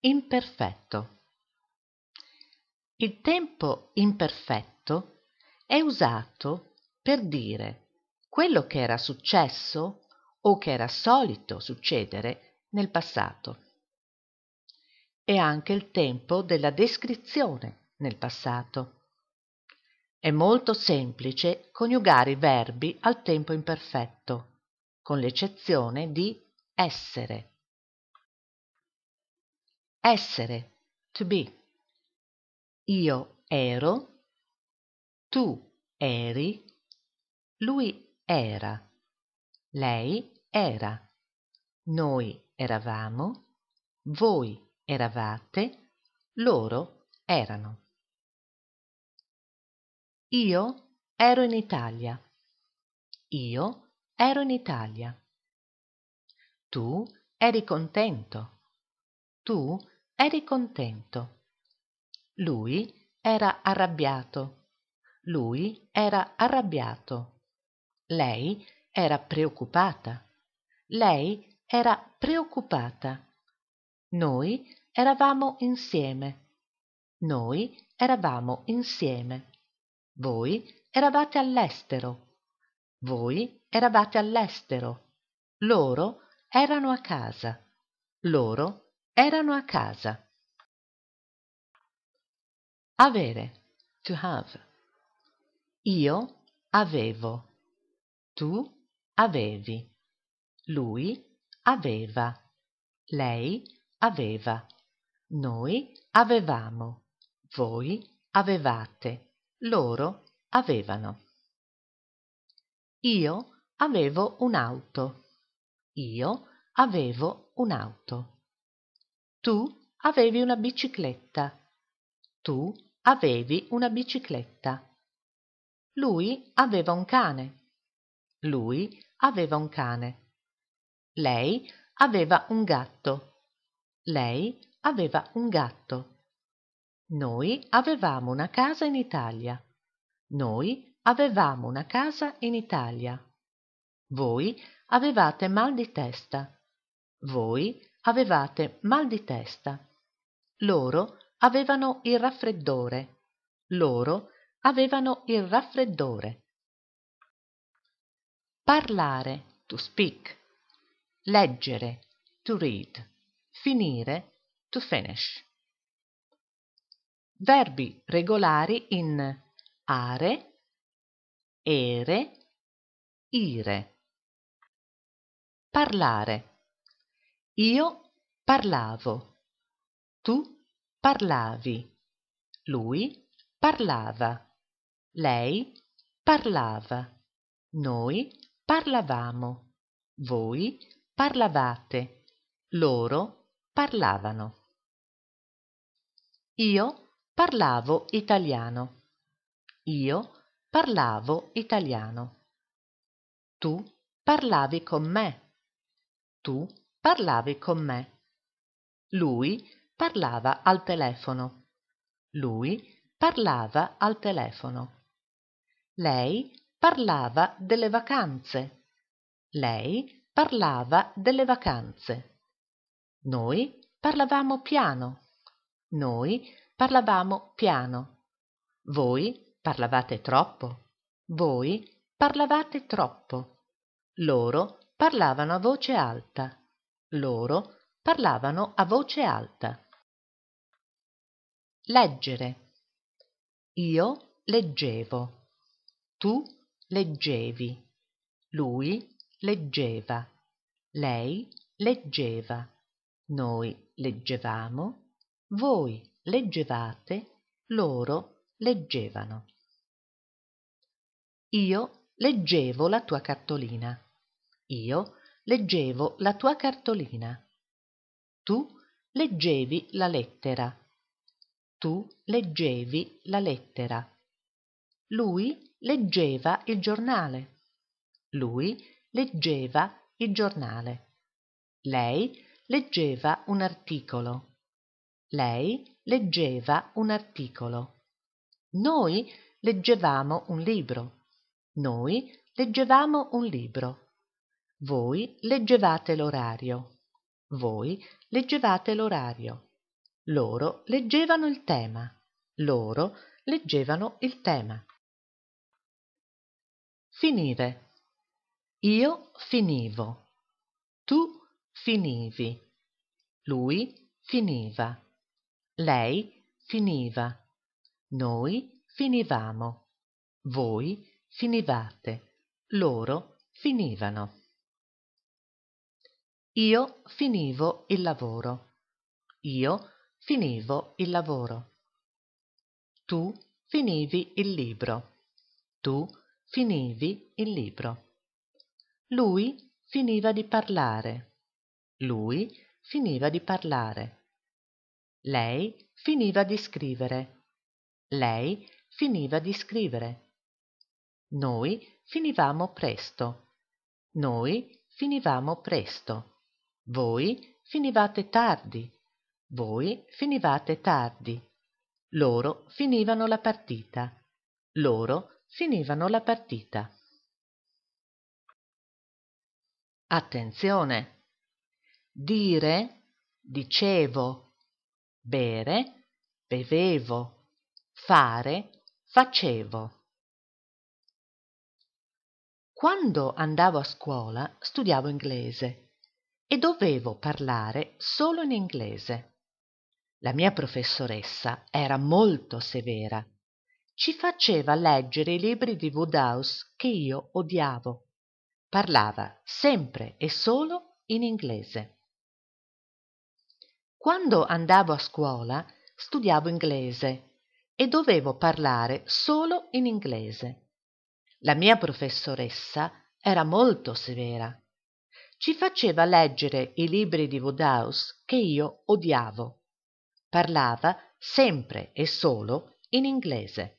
Imperfetto. Il tempo imperfetto è usato per dire quello che era successo o che era solito succedere nel passato. È anche il tempo della descrizione nel passato. È molto semplice coniugare i verbi al tempo imperfetto, con l'eccezione di essere essere, to be. Io ero, tu eri, lui era, lei era, noi eravamo, voi eravate, loro erano. Io ero in Italia. Io ero in Italia. Tu eri contento. Tu eri contento lui era arrabbiato lui era arrabbiato lei era preoccupata lei era preoccupata noi eravamo insieme noi eravamo insieme voi eravate all'estero voi eravate all'estero loro erano a casa loro erano a casa. Avere. To have. Io avevo. Tu avevi. Lui aveva. Lei aveva. Noi avevamo. Voi avevate. Loro avevano. Io avevo un'auto. Io avevo un'auto. Tu avevi una bicicletta. Tu avevi una bicicletta. Lui aveva un cane. Lui aveva un cane. Lei aveva un gatto. Lei aveva un gatto. Noi avevamo una casa in Italia. Noi avevamo una casa in Italia. Voi avevate mal di testa. Voi avevate mal di testa loro avevano il raffreddore loro avevano il raffreddore parlare to speak leggere to read finire to finish verbi regolari in are ere ire parlare io parlavo. Tu parlavi. Lui parlava. Lei parlava. Noi parlavamo. Voi parlavate. Loro parlavano. Io parlavo italiano. Io parlavo italiano. Tu parlavi con me. Tu parlavi con me lui parlava al telefono lui parlava al telefono lei parlava delle vacanze lei parlava delle vacanze noi parlavamo piano noi parlavamo piano voi parlavate troppo voi parlavate troppo loro parlavano a voce alta loro parlavano a voce alta leggere io leggevo tu leggevi lui leggeva lei leggeva noi leggevamo voi leggevate loro leggevano io leggevo la tua cartolina io leggevo la tua cartolina. Tu leggevi la lettera. Tu leggevi la lettera. Lui leggeva il giornale. Lui leggeva il giornale. Lei leggeva un articolo. Lei leggeva un articolo. Noi leggevamo un libro. Noi leggevamo un libro voi leggevate l'orario voi leggevate l'orario loro leggevano il tema loro leggevano il tema finire io finivo tu finivi lui finiva lei finiva noi finivamo voi finivate loro finivano io finivo il lavoro. Io finivo il lavoro. Tu finivi il libro. Tu finivi il libro. Lui finiva di parlare. Lui finiva di parlare. Lei finiva di scrivere. Lei finiva di scrivere. Noi finivamo presto. Noi finivamo presto voi finivate tardi voi finivate tardi loro finivano la partita loro finivano la partita attenzione dire dicevo bere bevevo fare facevo quando andavo a scuola studiavo inglese e dovevo parlare solo in inglese la mia professoressa era molto severa ci faceva leggere i libri di woodhouse che io odiavo parlava sempre e solo in inglese quando andavo a scuola studiavo inglese e dovevo parlare solo in inglese la mia professoressa era molto severa ci faceva leggere i libri di woodhouse che io odiavo parlava sempre e solo in inglese